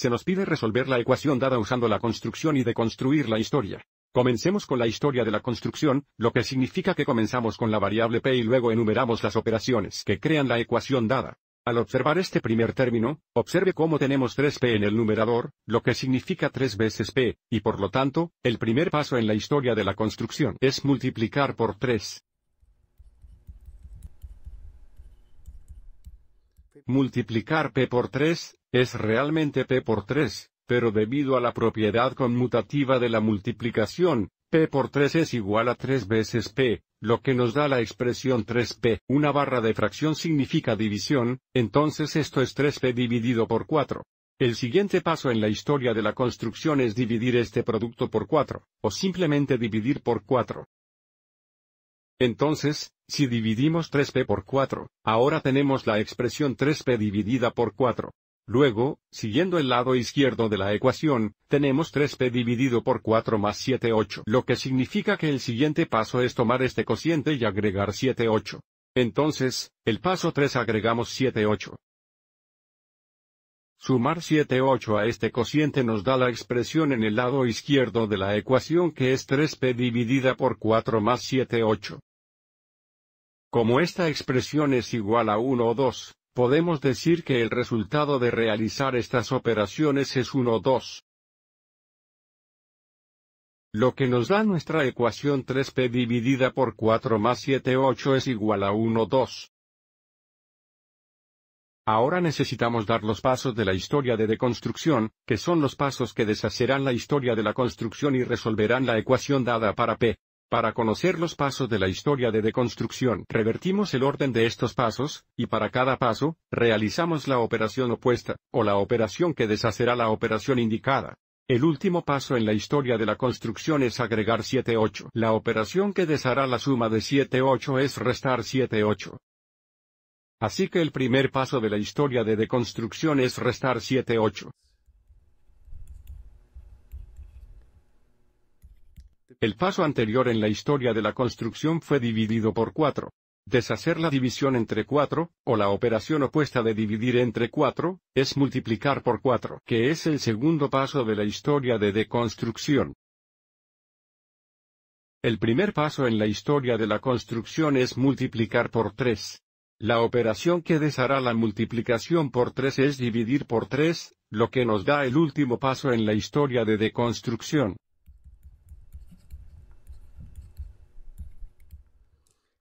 Se nos pide resolver la ecuación dada usando la construcción y deconstruir la historia. Comencemos con la historia de la construcción, lo que significa que comenzamos con la variable p y luego enumeramos las operaciones que crean la ecuación dada. Al observar este primer término, observe cómo tenemos 3p en el numerador, lo que significa 3 veces p, y por lo tanto, el primer paso en la historia de la construcción es multiplicar por 3. Multiplicar p por 3, es realmente p por 3, pero debido a la propiedad conmutativa de la multiplicación, p por 3 es igual a 3 veces p, lo que nos da la expresión 3p. Una barra de fracción significa división, entonces esto es 3p dividido por 4. El siguiente paso en la historia de la construcción es dividir este producto por 4, o simplemente dividir por 4. Entonces, si dividimos 3p por 4, ahora tenemos la expresión 3p dividida por 4. Luego, siguiendo el lado izquierdo de la ecuación, tenemos 3p dividido por 4 más 7 8, lo que significa que el siguiente paso es tomar este cociente y agregar 7 8. Entonces, el paso 3 agregamos 7 8. Sumar 7 8 a este cociente nos da la expresión en el lado izquierdo de la ecuación que es 3p dividida por 4 más 7 8. Como esta expresión es igual a 1 o 2, Podemos decir que el resultado de realizar estas operaciones es 1 2. Lo que nos da nuestra ecuación 3p dividida por 4 más 7 8 es igual a 1 2. Ahora necesitamos dar los pasos de la historia de deconstrucción, que son los pasos que deshacerán la historia de la construcción y resolverán la ecuación dada para P. Para conocer los pasos de la historia de deconstrucción, revertimos el orden de estos pasos, y para cada paso, realizamos la operación opuesta, o la operación que deshacerá la operación indicada. El último paso en la historia de la construcción es agregar 7-8. La operación que deshará la suma de 7-8 es restar 7-8. Así que el primer paso de la historia de deconstrucción es restar 7-8. El paso anterior en la historia de la construcción fue dividido por 4. Deshacer la división entre 4, o la operación opuesta de dividir entre 4, es multiplicar por 4, que es el segundo paso de la historia de deconstrucción. El primer paso en la historia de la construcción es multiplicar por 3. La operación que deshará la multiplicación por 3 es dividir por 3, lo que nos da el último paso en la historia de deconstrucción.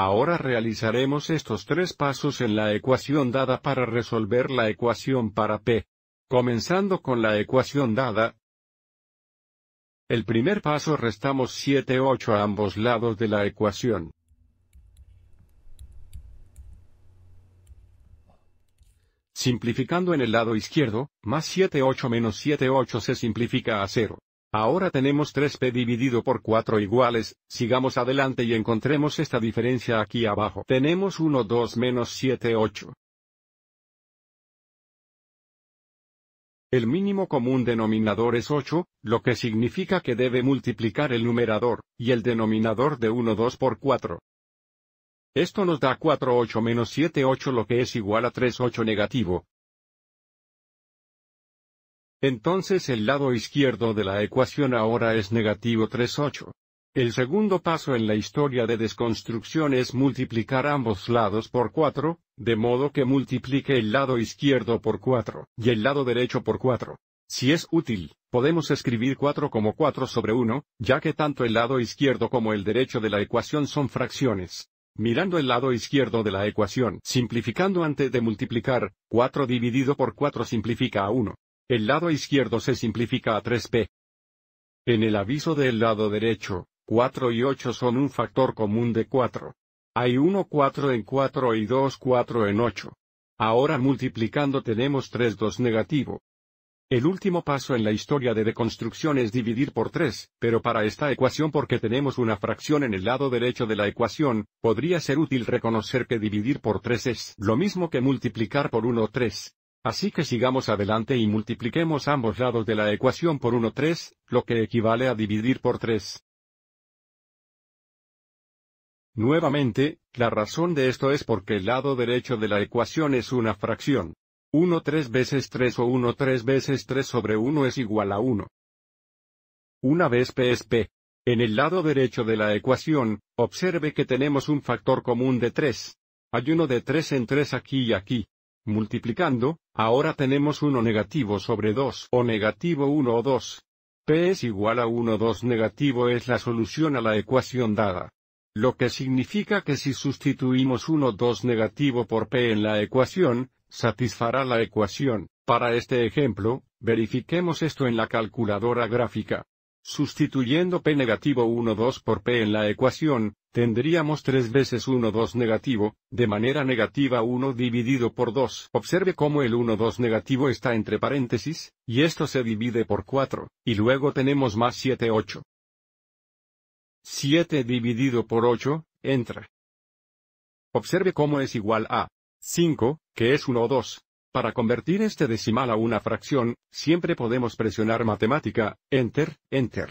Ahora realizaremos estos tres pasos en la ecuación dada para resolver la ecuación para P. Comenzando con la ecuación dada, el primer paso restamos 7 8 a ambos lados de la ecuación. Simplificando en el lado izquierdo, más 7 8 menos 7 8 se simplifica a 0. Ahora tenemos 3p dividido por 4 iguales, sigamos adelante y encontremos esta diferencia aquí abajo. Tenemos 1 2 menos 7 8. El mínimo común denominador es 8, lo que significa que debe multiplicar el numerador, y el denominador de 1 2 por 4. Esto nos da 4 8 menos 7 8 lo que es igual a 3 8 negativo, entonces el lado izquierdo de la ecuación ahora es negativo 3,8. El segundo paso en la historia de desconstrucción es multiplicar ambos lados por 4, de modo que multiplique el lado izquierdo por 4, y el lado derecho por 4. Si es útil, podemos escribir 4 como 4 sobre 1, ya que tanto el lado izquierdo como el derecho de la ecuación son fracciones. Mirando el lado izquierdo de la ecuación, simplificando antes de multiplicar, 4 dividido por 4 simplifica a 1. El lado izquierdo se simplifica a 3p. En el aviso del lado derecho, 4 y 8 son un factor común de 4. Hay 1 4 en 4 y 2 4 en 8. Ahora multiplicando tenemos 3 2 negativo. El último paso en la historia de deconstrucción es dividir por 3, pero para esta ecuación porque tenemos una fracción en el lado derecho de la ecuación, podría ser útil reconocer que dividir por 3 es lo mismo que multiplicar por 1 3. Así que sigamos adelante y multipliquemos ambos lados de la ecuación por 1 3, lo que equivale a dividir por 3. Nuevamente, la razón de esto es porque el lado derecho de la ecuación es una fracción. 1 3 veces 3 o 1 3 veces 3 sobre 1 es igual a 1. Una vez P es P. En el lado derecho de la ecuación, observe que tenemos un factor común de 3. Hay uno de 3 en 3 aquí y aquí. Multiplicando, ahora tenemos 1 negativo sobre 2 o negativo 1 o 2. P es igual a 1 2 negativo es la solución a la ecuación dada. Lo que significa que si sustituimos 1 2 negativo por P en la ecuación, satisfará la ecuación. Para este ejemplo, verifiquemos esto en la calculadora gráfica. Sustituyendo P negativo 1 2 por P en la ecuación, Tendríamos 3 veces 1 2 negativo, de manera negativa 1 dividido por 2. Observe cómo el 1 2 negativo está entre paréntesis, y esto se divide por 4, y luego tenemos más 7 8. 7 dividido por 8, entra. Observe cómo es igual a 5, que es 1 o 2. Para convertir este decimal a una fracción, siempre podemos presionar matemática, enter, enter.